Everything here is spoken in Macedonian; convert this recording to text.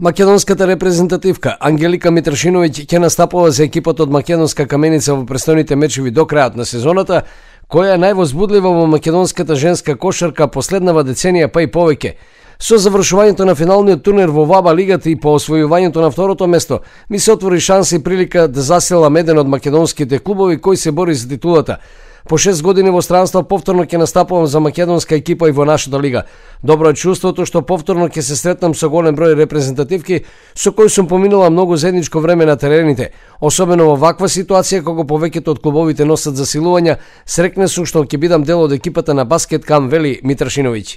Македонската репрезентативка Ангелика Митрашиновиќ ќе настапува за екипот од Македонска каменица во престојните мечеви до крајот на сезоната, која е највозбудлива во македонската женска кошарка последнава деценија па и повеќе. Со завршувањето на финалниот турнир во Ваба лигата и по освојувањето на второто место, ми се отвори шанси и прилика да заселам еден од македонските клубови кои се бори за титулата. По 6 години во странство повторно ќе настапувам за македонска екипа и во нашата лига. Добро е чувството што повторно ќе се сретнам со голем број репрезентативки со кои сум поминала многу заедничко време на терените. Особено во ваква ситуација кога повеќето од клубовите носат засилувања, срекне сум што ќе бидам дел од екипата на баскет кам вели Митрашиновиќ.